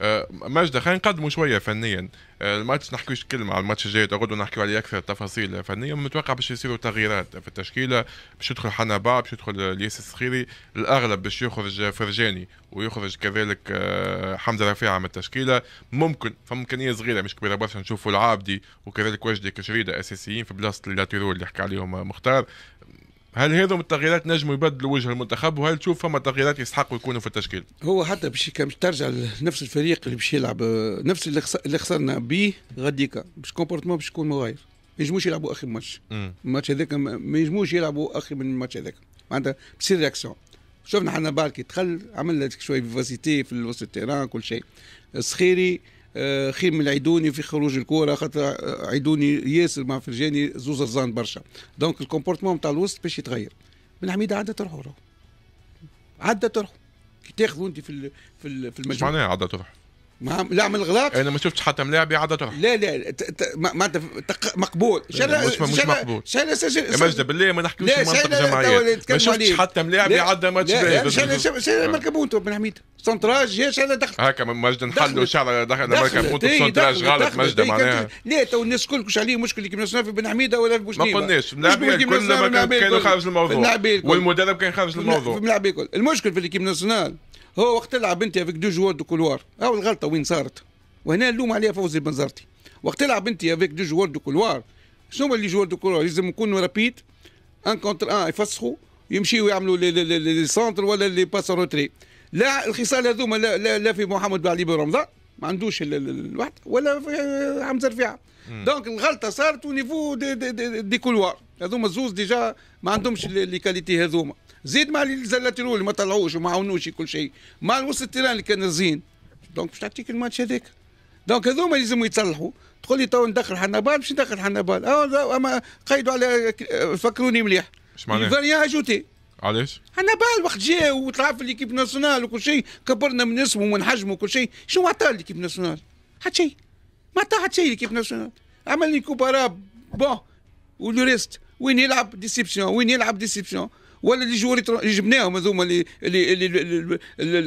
أه، مجد خلينا نقدموا شويه فنيا الماتش أه، نحكيوش كلمه على الماتش الجاي غدوه نحكيو عليه اكثر تفاصيل فنيه متوقع باش يصيروا تغييرات في التشكيله باش يدخل حنا باع باش يدخل الياس الصخيري الاغلب باش يخرج فرجاني ويخرج كذلك أه، حمزه رفيعه من التشكيله ممكن فما امكانيه صغيره مش كبيره برشا نشوفوا العابدي وكذلك وجدي كشريده اساسيين في بلاصه اللاتيرو اللي حكى عليهم مختار هل هذوما التغييرات نجموا يبدلوا وجه المنتخب وهل تشوف فما تغييرات يستحقوا يكونوا في التشكيل؟ هو حتى باش ترجع لنفس الفريق اللي باش يلعب آه، نفس اللي خسرنا به غديكا باش كومبورتمون باش يكون مغاير ما ينجموش يلعبوا اخر ماتش الماتش هذاك ما ينجموش يلعبوا اخر من الماتش هذاك معناتها بصير رياكسيون شفنا حنا باركي دخل عمل شويه فيفاسيتي في الوسط التيران كل شيء الصخيري آه، خير من العيدوني في خروج الكوره خاطر عيدوني ياسر مع فرجاني زوز رزان برشا دونك الكومبورتمون نتاع الوسط باش يتغير بن حميده عدى طرحه عدت روحو كي تاخذوا انت في في المجموعه معناها عدت روحو ما لا من الغلط انا ما شفتش حتى ملاعب يعاد لا لا ما انت مقبول شل... مش, مش مقبول شل... سجل مجد بالله ما نحكيوش منطق جماعيه ما شفتش حتى ملاعب يعاد ماتش باهي لا لا آه. مركبونتو بن حميد سنتراج جاش شلا دخل هكا مجد نحلوا شعر دخل مركبونتو سنتراج غلط مجد معناها لا تو الناس الكل كش عليه مشكل كيما في بن حميده ولا في بوشنيه ما قلناش ملاعبين كلنا كانوا خارج الموضوع والمدرب كان خارج الموضوع ملاعبين الكل المشكل في الكيب ناسيونال هو وقت تلعب انت افيك دو جوار دو كولوار او الغلطه وين صارت وهنا نلوم عليها فوزي بنزرتي وقت تلعب انت افيك دو جوار دو كولوار شنو اللي جوار دو كولوار لازم يكونوا رابيد ان كونتر ان يفسخوا يمشيوا يعملوا لي سونتر ولا لي باس روتري لا الخصال هذوما لا, لا, لا في محمد علي بن رمضان ما عندوش الواحد ولا في حمزه رفيعه دونك الغلطه صارت ونيفو دي, دي, دي, دي كولوار هذوما زوز ديجا ما عندهمش لي كاليتي هذوما زيد مع الزلات اللي ما طلعوش وما عاونوش كل شيء مع الوسط التيران اللي كان زين دونك باش تعطيك الماتش هذاك دونك هذوما لازم يتصلحوا تقول لي تو ندخل حنابال باش ندخل حنابال أه، اما قيدوا على فكروني مليح اش معناها؟ فاليا اجوتي علاش؟ حنابال وقت جا وطلع في ليكيب ناسيونال وكل شيء كبرنا من اسمه ومن حجمه وكل شيء شنو عطى ليكيب ناسيونال؟ حتى شيء ما عطى حتى شيء ليكيب ناسيونال عمل لي كوبا راب بون ولو ريست وين يلعب ديسيبسيون وين يلعب ديسيبسيون ولا اللي جوري جبناهم هذوما اللي, اللي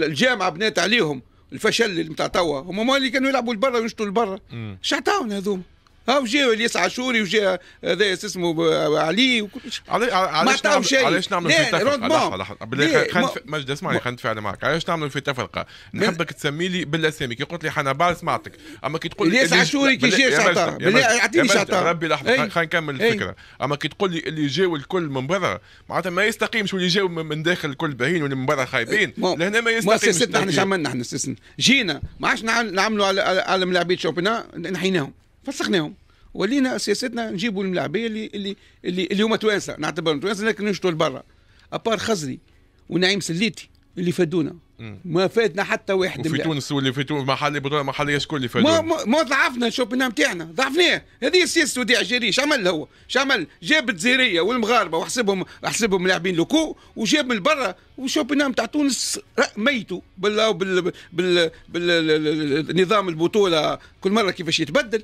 الجامعه بنات عليهم الفشل اللي نتاع توا هما اللي كانوا يلعبوا لبرا وينشطوا لبرا شعطاونا هذوما ها وجا الياس عاشوري وجا آه، هذا اسمه آه، علي وكل شيء علاش شيء علاش نعمل في تفرقه بالله خلينا مجد اسمعني خلينا نتفاعل معك علاش نعمل في تفرقه نحبك تسمي لي بالاسامي كي قلت لي حنابال سمعتك اما كي تقول لي الياس عاشوري كي جا شطر بالله اعطيني شطر ربي لحظه خلينا نكمل الفكره اما كي تقول لي اللي جاو الكل من برا معناتها ما يستقيمش واللي جاو من داخل الكل باهين واللي من برا خايبين لهنا ما يستقيمش سيستنا احنا شو عملنا احنا جينا ما عادش نعملوا على ملاعبين شوبينا نحيناهم فسخناهم ولينا سياستنا نجيبوا الملاعبيه اللي اللي اللي, اللي هما توانسه نعتبرهم توانسه لكن نشطوا لبرا ابار خزري ونعيم سليتي اللي فادونا ما فادنا حتى واحد وفي تونس واللي في تونس محلي بطوله محليه شكون اللي فادونا ما, ما ضعفنا الشوبينا نتاعنا ضعفناه هذه سياسه وديع جيري شعمل هو شعمل جاب الجزيريه والمغاربه وحسبهم حسبهم لاعبين لوكو وجاب من برا والشوبينا نتاع تونس ميتوا بالله بال بال بالنظام البطوله كل مره كيفاش يتبدل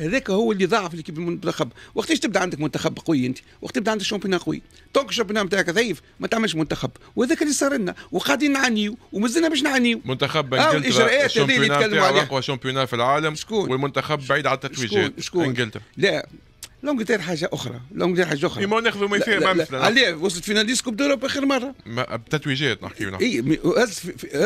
هذاك هو اللي ضعف اللي المنتخب وقتاش تبدا عندك منتخب قوي انت وقت تبدا عندك شامبيون قوي دونك الشامبيون نتاعك ضعيف ما تعملش منتخب وهذاك اللي صار لنا وقاعدين نعانيو ومازلنا باش نعانيو منتخب آه، انجلترا الاجراءات هذه اللي عليها اقوى شامبيون في العالم شكون والمنتخب بعيد على التتويجات شكون, شكون؟ انجلترا لا لونجلتير حاجه اخرى لونجلتير حاجه اخرى ما ناخذوا مثال مثلا علاه وصلت فيناليست كوب دوروب اخر مره بتتويجات نحكي اي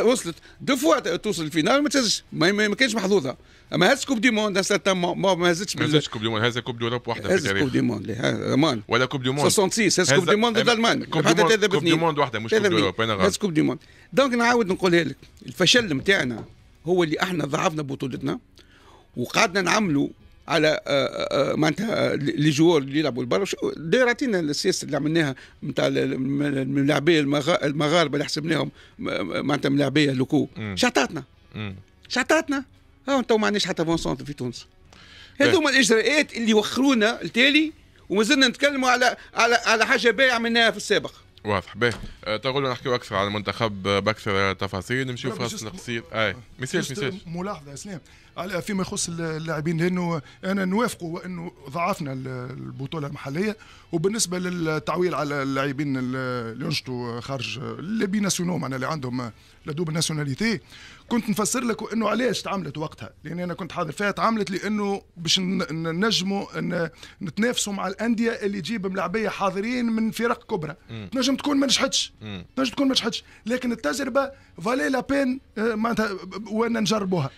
وصلت دو فوا توصل الفينال ما تهزش ما, ما كانش محظوظه اما هز كوب دي موند ما ما هزتش ما هزتش كوب دي موند هز كوب دي اوروب واحده في هز كوب دي موند ولا كوب دي موند 66 هز كوب دي موند ضد المانيا كوب دي موند واحده مش كوب دي اوروب انا غلط هز كوب دي موند دونك نعاود نقولها لك الفشل نتاعنا هو اللي احنا ضعفنا بطولتنا وقعدنا نعملوا على آه، آه، آه، معناتها لي اللي يلعبوا برا دايرتنا السياسه اللي عملناها نتاع الملاعبيه المغاربه اللي حسبناهم معناتها ملاعبيه لوكو شطاتنا شطاتنا ها انتوا ما عندناش حتى فون سونتر في تونس إيه. هذوما الاجراءات اللي وخرونا التالي ومازلنا نتكلموا على على على حاجه باهيه عملناها في السابق واضح باهي تقول نحكيو اكثر على المنتخب باكثر تفاصيل نمشيو فاصل قصير اي ما يصيرش ملاحظه اسلام على فيما يخص اللاعبين لانه انا نوافقوا انه ضعفنا البطوله المحليه وبالنسبه للتعويل على اللاعبين اللي نشطوا خارج اللي بي ناسيونو معناها اللي عندهم لا دوب ناسيوناليتي كنت نفسر لك انه علاش تعملت وقتها لان انا كنت حاضر فيها تعملت لانه باش نجموا ان نتنافسوا مع الانديه اللي تجيب ملاعبيه حاضرين من فرق كبرى تنجم تكون ما نجحتش تنجم تكون ما نجحتش لكن التجربه فالي لا بين معناتها آه، وانا نجربوها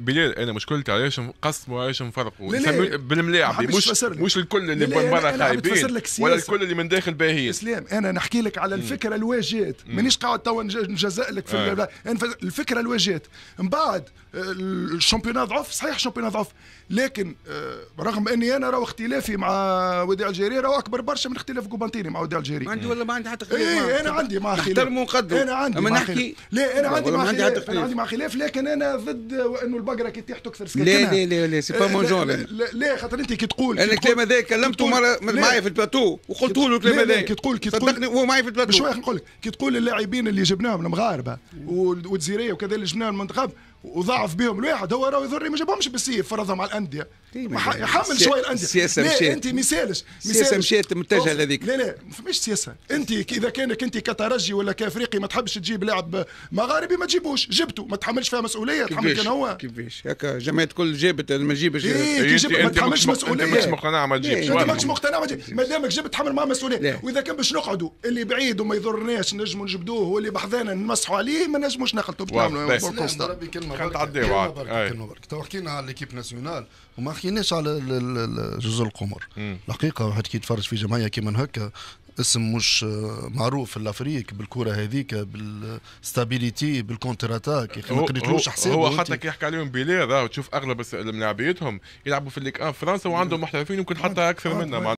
بلال انا مشكلتي علاش قسموا علاش نفرقوا بالملاعب مش مش الكل اللي من برا خايبين ولا الكل اللي من داخل باهي اسلام انا نحكي لك على الفكره واجهت مانيش قاعد توا نجزأ لك في آه. الفكره واجهت من بعد آه، الشامبيونات ضعف صحيح الشامبيونات ضعف لكن آه، رغم اني انا راهو اختلافي مع وديع الجيري راهو اكبر برشا من اختلاف كوبانتيني مع وديع الجيري عندي ولا ما عندي حتى خلاف إيه انا عندي مع خلاف ونقدر انا عندي اما نحكي لا انا عندي مع خلاف انا عندي مع خلاف لكن انا ضد انه البقره كي تحته اكثر سكاكنا لا لا لا لا سي با مون جون لا خاطر انت كي تقول انا الكلام هذا كلمته مره معايا في البلاتو وقلت له الكلام هذا كي تقول كي تقول صدقني هو معايا في البلاتو شويه نقول لك كي تقول اللاعبين اللي جبناهم المغاربه والجزيريه وكذا اللي جبناهم المنتخب وضعف بهم الواحد هو راه يضر ما جابهمش بالسيف فرضهم على الانديه إيه، حمل يعني شويه الانديه السياسه مشيت انت مثالش السياسه مشيت متجهه لهذيك لا لا ما فماش سياسه انت اذا كانك انت كترجي ولا كافريقي ما تحبش تجيب لاعب مغاربي ما تجيبوش جبته ما تحملش فيها مسؤوليه تحمل كان هو كيفاش هكا جمعيه كل جابت إيه، إيه. ما تجيبش إيه ما تحملش مسؤوليه انت ماكش مقتنع ما تجيبش انت ماكش مقتنع ما تجيبش ما دامك جبت تحمل معاه مسؤوليه واذا كان باش نقعدوا اللي بعيد وما يضرناش نجموا نجبدوه واللي بحذانا نمسحوا عليه ما نجموش نخلطوا بس كلمه برك كلمه برك تو حكينا على ليكيب ناسيونال وما اخي على جزر القمر الحقيقه واحد كي يتفرج في جمعيه كيما هكا اسم مش معروف في الافريق بالكره هذيك بالستابيليتي بالكونتر اتاك ما قريتلوش حساب هو حتى كي يحكي عليهم بيلير آه، تشوف اغلب من لعبيتهم يلعبوا في الليك ان آه، فرنسا وعندهم محترفين يمكن حتى اكثر منا